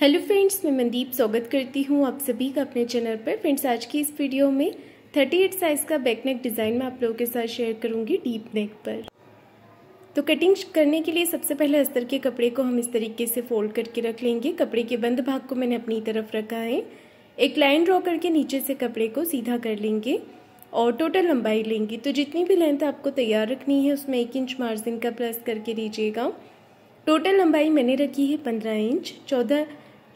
hello friends मैं मनदीप स्वागत करती हूँ आप सभी का अपने चैनल पर फ्रेंड्स आज की इस वीडियो में 38 साइज़ का बैक नेक डिज़ाइन मैं आप लोगों के साथ शेयर करूँगी डीप नेक पर तो कटिंग करने के लिए सबसे पहले अस्तर के कपड़े को हम इस तरीके से फोल्ड करके रख लेंगे कपड़े के बंद भाग को मैंने अपनी तरफ रखा है एक लाइन ड्रॉ करके नीचे से कपड़े को सीधा कर लेंगे और टोटल लंबाई लेंगी तो जितनी भी लेंथ आपको तैयार रखनी है उसमें एक इंच मार्जिन का प्लस करके दीजिएगा टोटल लंबाई मैंने रखी है पंद्रह इंच चौदह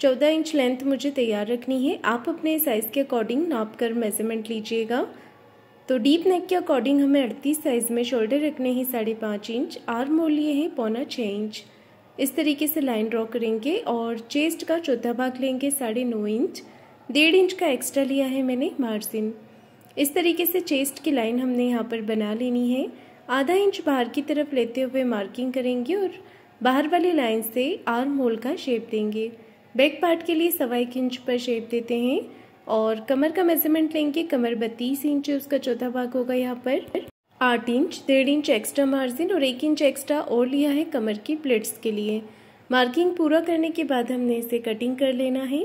चौदह इंच लेंथ मुझे तैयार रखनी है आप अपने साइज़ के अकॉर्डिंग नाप कर मेज़रमेंट लीजिएगा तो डीप नेक के अकॉर्डिंग हमें अड़तीस साइज़ में शोल्डर रखने हैं साढ़े पाँच इंच आर्म होल लिए हैं पौना छः इंच इस तरीके से लाइन ड्रॉ करेंगे और चेस्ट का चौथा भाग लेंगे साढ़े नौ इंच डेढ़ इंच का एक्स्ट्रा लिया है मैंने मार्जिन इस तरीके से चेस्ट की लाइन हमने यहाँ पर बना लेनी है आधा इंच बाहर की तरफ लेते हुए मार्किंग करेंगे और बाहर वाली लाइन से आर्म होल का शेप देंगे बैक पार्ट के लिए सवा एक इंच पर शेप देते हैं और कमर का मेजरमेंट लेंगे कमर बत्तीस इंच उसका चौथा भाग होगा यहाँ पर आठ इंच डेढ़ इंच एक्स्ट्रा मार्जिन और एक इंच एक्स्ट्रा और लिया है कमर की प्लेट्स के लिए मार्किंग पूरा करने के बाद हमने इसे कटिंग कर लेना है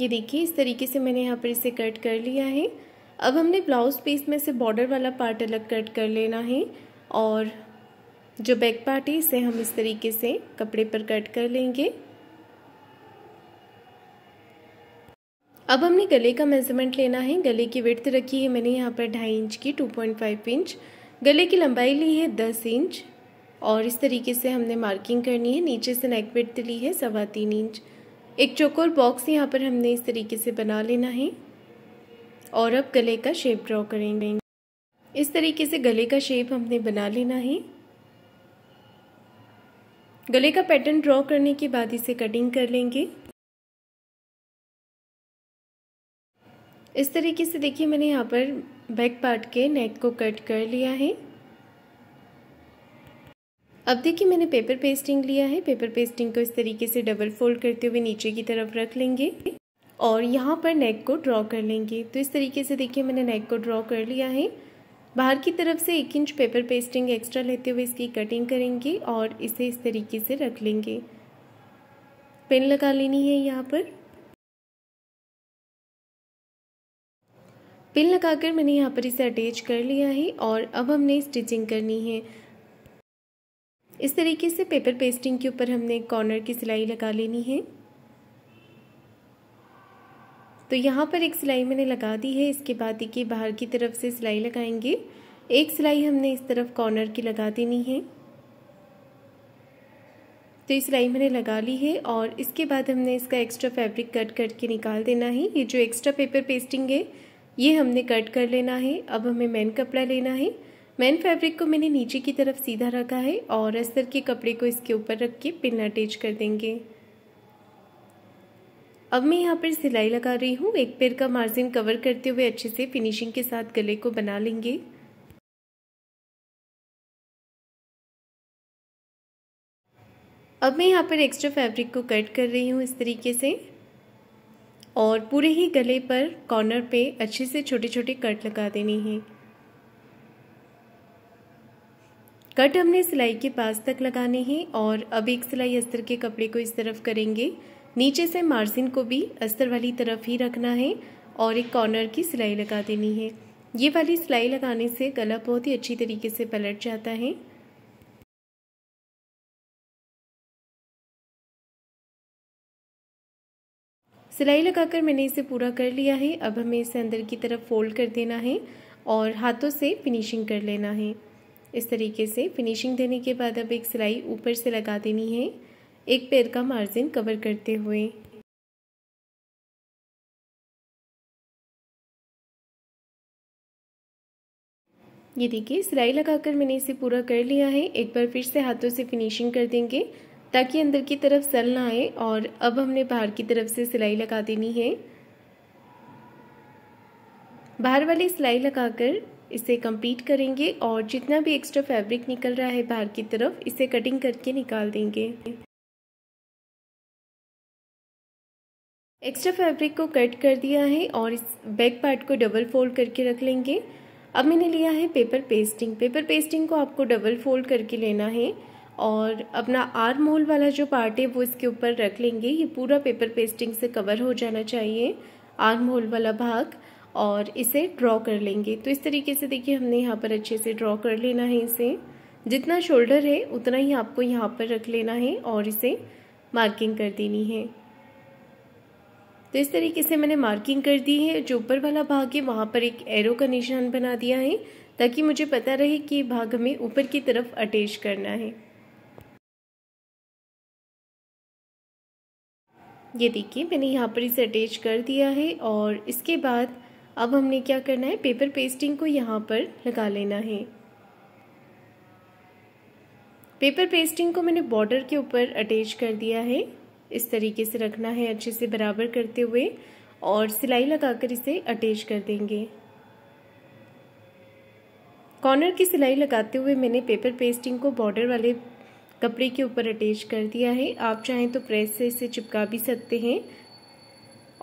ये देखिए इस तरीके से मैंने यहाँ पर इसे कट कर लिया है अब हमने ब्लाउज पीस में से बॉर्डर वाला पार्ट अलग कट कर लेना है और जो बैक पार्ट है इसे हम इस तरीके से कपड़े पर कट कर लेंगे अब हमने गले का मेज़रमेंट लेना है गले की विड्थ रखी है मैंने यहाँ पर ढाई इंच की टू पॉइंट फाइव इंच गले की लंबाई ली है दस इंच और इस तरीके से हमने मार्किंग करनी है नीचे से नेक विड्थ ली है सवा तीन इंच एक चोकोर बॉक्स यहाँ पर हमने इस तरीके से बना लेना है और अब गले का शेप ड्रॉ करेंगे इस तरीके से गले का शेप हमने बना लेना है गले का पैटर्न ड्रॉ करने के बाद इसे कटिंग कर लेंगे इस तरीके से देखिए मैंने यहाँ पर बैक पार्ट के नेक को कट कर लिया है अब देखिए मैंने पेपर पेस्टिंग लिया है पेपर पेस्टिंग को इस तरीके से डबल फोल्ड करते हुए नीचे की तरफ रख लेंगे और यहाँ पर नेक को ड्रॉ कर लेंगे तो इस तरीके से देखिए मैंने नेक को ड्रॉ कर लिया है बाहर की तरफ से एक इंच पेपर पेस्टिंग एक्स्ट्रा लेते हुए इसकी कटिंग करेंगे और इसे इस तरीके से रख लेंगे पेन लगा लेनी है यहाँ पर पिन लगाकर मैंने यहाँ पर इसे अटैच कर लिया है और अब हमने स्टिचिंग करनी है इस तरीके से पेपर पेस्टिंग के ऊपर हमने कॉर्नर की सिलाई लगा लेनी है तो यहाँ पर एक सिलाई मैंने लगा दी है इसके बाद देखिए बाहर की तरफ से सिलाई लगाएंगे एक सिलाई हमने इस तरफ कॉर्नर की लगा देनी है तो ये सिलाई मैंने लगा ली है और इसके बाद हमने इसका एक्स्ट्रा फैब्रिक कट करके निकाल देना है ये जो एक्स्ट्रा पेपर पेस्टिंग है ये हमने कट कर लेना है अब हमें मैन कपड़ा लेना है मैन फैब्रिक को मैंने नीचे की तरफ सीधा रखा है और अस्तर के कपड़े को इसके ऊपर रख के पिन अटैच कर देंगे अब मैं यहाँ पर सिलाई लगा रही हूँ एक पैर का मार्जिन कवर करते हुए अच्छे से फिनिशिंग के साथ गले को बना लेंगे अब मैं यहाँ पर एक्स्ट्रा फैब्रिक को कट कर रही हूँ इस तरीके से और पूरे ही गले पर कॉर्नर पे अच्छे से छोटे छोटे कट लगा देने हैं कट हमने सिलाई के पास तक लगाने हैं और अब एक सिलाई अस्तर के कपड़े को इस तरफ करेंगे नीचे से मार्जिन को भी अस्तर वाली तरफ ही रखना है और एक कॉर्नर की सिलाई लगा देनी है ये वाली सिलाई लगाने से गला बहुत ही अच्छी तरीके से पलट जाता है सिलाई लगाकर मैंने इसे पूरा कर लिया है अब हमें इसे अंदर की तरफ फोल्ड कर देना है और हाथों से फिनिशिंग कर लेना है इस तरीके से फिनिशिंग देने के बाद अब एक सिलाई ऊपर से लगा देनी है एक पैर का मार्जिन कवर करते हुए ये देखिए सिलाई लगाकर मैंने इसे पूरा कर लिया है एक बार फिर से हाथों से फिनिशिंग कर देंगे ताकि अंदर की तरफ सल ना आए और अब हमने बाहर की तरफ से सिलाई लगा देनी है बाहर वाली सिलाई लगाकर इसे कंप्लीट करेंगे और जितना भी एक्स्ट्रा फैब्रिक निकल रहा है बाहर की तरफ इसे कटिंग करके निकाल देंगे एक्स्ट्रा फैब्रिक को कट कर दिया है और इस बैक पार्ट को डबल फोल्ड करके रख लेंगे अब मैंने लिया है पेपर पेस्टिंग पेपर पेस्टिंग को आपको डबल फोल्ड करके लेना है और अपना आर मोल वाला जो पार्ट है वो इसके ऊपर रख लेंगे ये पूरा पेपर पेस्टिंग से कवर हो जाना चाहिए आर मोल वाला भाग और इसे ड्रॉ कर लेंगे तो इस तरीके से देखिए हमने यहाँ पर अच्छे से ड्रॉ कर लेना है इसे जितना शोल्डर है उतना ही आपको यहाँ पर रख लेना है और इसे मार्किंग कर देनी है तो इस तरीके से मैंने मार्किंग कर दी है जो ऊपर वाला भाग है वहाँ पर एक एरो का निशान बना दिया है ताकि मुझे पता रहे कि भाग हमें ऊपर की तरफ अटैच करना है ये देखिए मैंने यहाँ पर इसे अटैच कर दिया है और इसके बाद अब हमने क्या करना है पेपर पेस्टिंग को यहाँ पर लगा लेना है पेपर पेस्टिंग को मैंने बॉर्डर के ऊपर अटैच कर दिया है इस तरीके से रखना है अच्छे से बराबर करते हुए और सिलाई लगाकर इसे अटैच कर देंगे कॉर्नर की सिलाई लगाते हुए मैंने पेपर पेस्टिंग को बॉर्डर वाले कपड़े के ऊपर अटैच कर दिया है आप चाहें तो प्रेस से इसे चिपका भी सकते हैं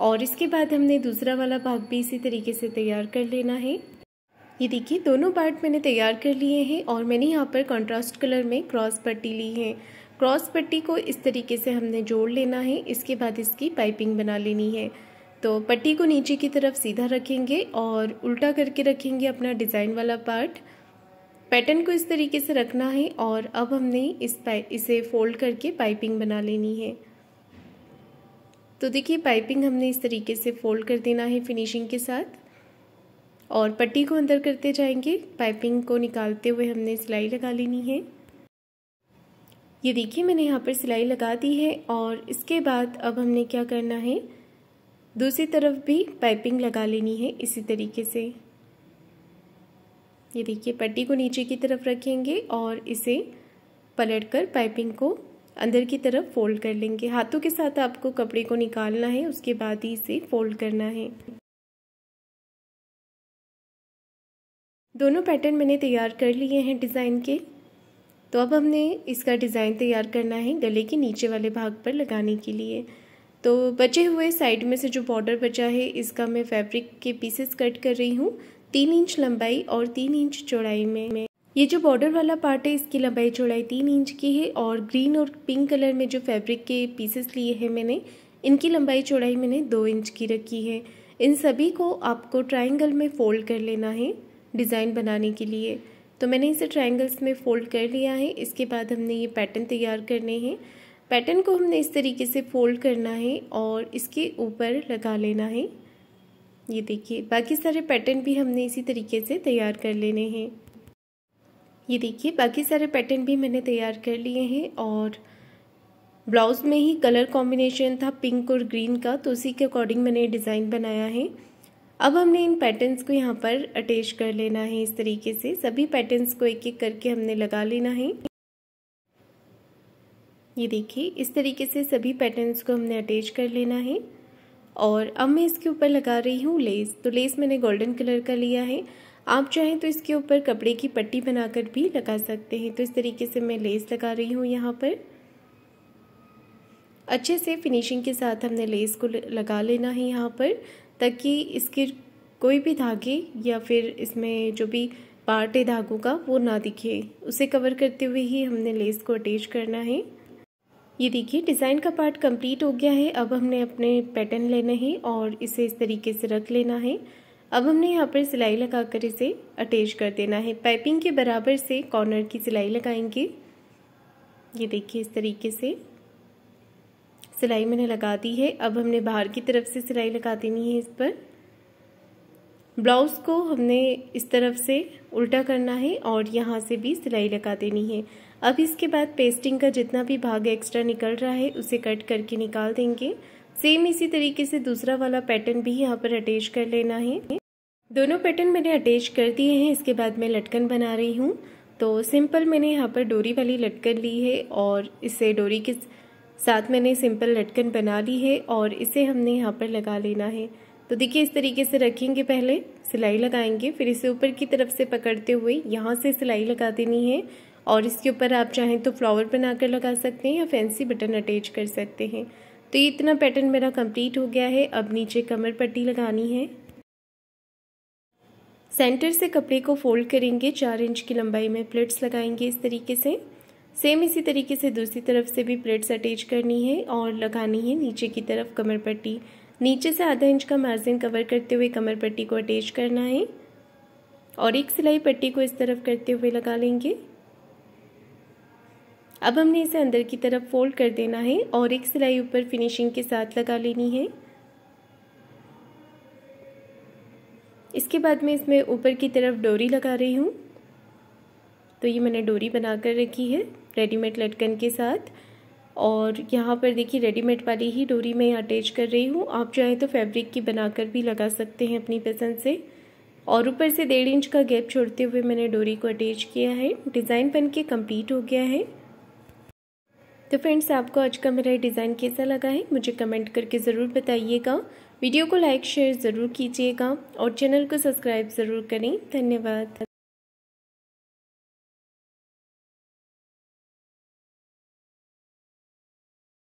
और इसके बाद हमने दूसरा वाला भाग भी इसी तरीके से तैयार कर लेना है ये देखिए दोनों पार्ट मैंने तैयार कर लिए हैं और मैंने यहाँ पर कंट्रास्ट कलर में क्रॉस पट्टी ली है क्रॉस पट्टी को इस तरीके से हमने जोड़ लेना है इसके बाद इसकी पाइपिंग बना लेनी है तो पट्टी को नीचे की तरफ सीधा रखेंगे और उल्टा करके रखेंगे अपना डिज़ाइन वाला पार्ट पैटर्न को इस तरीके से रखना है और अब हमने इस इसे फोल्ड करके पाइपिंग बना लेनी है तो देखिए पाइपिंग हमने इस तरीके से फोल्ड कर देना है फिनिशिंग के साथ और पट्टी को अंदर करते जाएंगे पाइपिंग को निकालते हुए हमने सिलाई लगा लेनी है ये देखिए मैंने यहाँ पर सिलाई लगा दी है और इसके बाद अब हमने क्या करना है दूसरी तरफ भी पाइपिंग लगा लेनी है इसी तरीके से ये देखिए पट्टी को नीचे की तरफ रखेंगे और इसे पलटकर पाइपिंग को अंदर की तरफ फोल्ड कर लेंगे हाथों के साथ आपको कपड़े को निकालना है उसके बाद ही इसे फोल्ड करना है दोनों पैटर्न मैंने तैयार कर लिए हैं डिज़ाइन के तो अब हमने इसका डिज़ाइन तैयार करना है गले के नीचे वाले भाग पर लगाने के लिए तो बचे हुए साइड में से जो बॉर्डर बचा है इसका मैं फैब्रिक के पीसेस कट कर रही हूँ तीन इंच लंबाई और तीन इंच चौड़ाई में मैं ये जो बॉर्डर वाला पार्ट है इसकी लंबाई चौड़ाई तीन इंच की है और ग्रीन और पिंक कलर में जो फैब्रिक के पीसेस लिए हैं मैंने इनकी लंबाई चौड़ाई मैंने दो इंच की रखी है इन सभी को आपको ट्राइंगल में फ़ोल्ड कर लेना है डिज़ाइन बनाने के लिए तो मैंने इसे ट्रायंगल्स में फ़ोल्ड कर लिया है इसके बाद हमने ये पैटर्न तैयार करने हैं पैटर्न को हमने इस तरीके से फ़ोल्ड करना है और इसके ऊपर लगा लेना है ये देखिए बाकी सारे पैटर्न भी हमने इसी तरीके से तैयार कर लेने हैं ये देखिए बाकी सारे पैटर्न भी मैंने तैयार कर लिए हैं और ब्लाउज़ में ही कलर कॉम्बिनेशन था पिंक और ग्रीन का तो उसी के अकॉर्डिंग मैंने डिज़ाइन बनाया है अब हमने इन पैटर्न्स को यहाँ पर अटैच कर लेना है इस तरीके से सभी पैटर्न्स को एक एक करके हमने लगा लेना है ये देखिए इस तरीके से सभी पैटर्न्स को हमने अटैच कर लेना है और अब मैं इसके ऊपर लगा रही हूँ लेस तो लेस मैंने गोल्डन कलर का लिया है आप चाहें तो इसके ऊपर कपड़े की पट्टी बनाकर भी लगा सकते हैं तो इस तरीके से मैं लेस लगा रही हूँ यहाँ पर अच्छे से फिनिशिंग के साथ हमने लेस को लगा लेना है यहाँ पर ताकि इसके कोई भी धागे या फिर इसमें जो भी पार्ट है धागों का वो ना दिखे उसे कवर करते हुए ही हमने लेस को अटैच करना है ये देखिए डिज़ाइन का पार्ट कंप्लीट हो गया है अब हमने अपने पैटर्न लेना है और इसे इस तरीके से रख लेना है अब हमने यहाँ पर सिलाई लगाकर इसे अटैच कर देना है पाइपिंग के बराबर से कॉर्नर की सिलाई लगाएंगे ये देखिए इस तरीके से सिलाई मैंने लगा दी है अब हमने बाहर की तरफ से सिलाई लगा देनी है इस पर ब्लाउज़ को हमने इस तरफ से उल्टा करना है और यहाँ से भी सिलाई लगा देनी है अब इसके बाद पेस्टिंग का जितना भी भाग एक्स्ट्रा निकल रहा है उसे कट करके निकाल देंगे सेम इसी तरीके से दूसरा वाला पैटर्न भी यहाँ पर अटैच कर लेना है दोनों पैटर्न मैंने अटैच कर दिए हैं इसके बाद मैं लटकन बना रही हूँ तो सिंपल मैंने यहाँ पर डोरी वाली लटकन ली है और इसे डोरी के साथ मैंने सिंपल लटकन बना ली है और इसे हमने यहाँ पर लगा लेना है तो देखिए इस तरीके से रखेंगे पहले सिलाई लगाएंगे फिर इसे ऊपर की तरफ से पकड़ते हुए यहाँ से सिलाई लगा देनी है और इसके ऊपर आप चाहें तो फ्लावर बनाकर लगा सकते हैं या फैंसी बटन अटैच कर सकते हैं तो ये इतना पैटर्न मेरा कंप्लीट हो गया है अब नीचे कमर पट्टी लगानी है सेंटर से कपड़े को फोल्ड करेंगे चार इंच की लंबाई में प्लेट्स लगाएंगे इस तरीके से सेम इसी तरीके से दूसरी तरफ से भी प्लेट्स अटैच करनी है और लगानी है नीचे की तरफ कमर पट्टी नीचे से आधा इंच का मार्जिन कवर करते हुए कमर पट्टी को अटैच करना है और एक सिलाई पट्टी को इस तरफ करते हुए लगा लेंगे अब हमने इसे अंदर की तरफ फोल्ड कर देना है और एक सिलाई ऊपर फिनिशिंग के साथ लगा लेनी है इसके बाद मैं इसमें ऊपर की तरफ डोरी लगा रही हूँ तो ये मैंने डोरी बनाकर रखी है रेडीमेड लटकन के साथ और यहाँ पर देखिए रेडीमेड वाली ही डोरी मैं अटैच कर रही हूँ आप चाहें तो फैब्रिक की बनाकर भी लगा सकते हैं अपनी पसंद से और ऊपर से डेढ़ इंच का गैप छोड़ते हुए मैंने डोरी को अटैच किया है डिज़ाइन बन के कम्प्लीट हो गया है तो फ्रेंड्स आपको आज का मेरा डिज़ाइन कैसा लगा है मुझे कमेंट करके ज़रूर बताइएगा वीडियो को लाइक शेयर ज़रूर कीजिएगा और चैनल को सब्सक्राइब ज़रूर करें धन्यवाद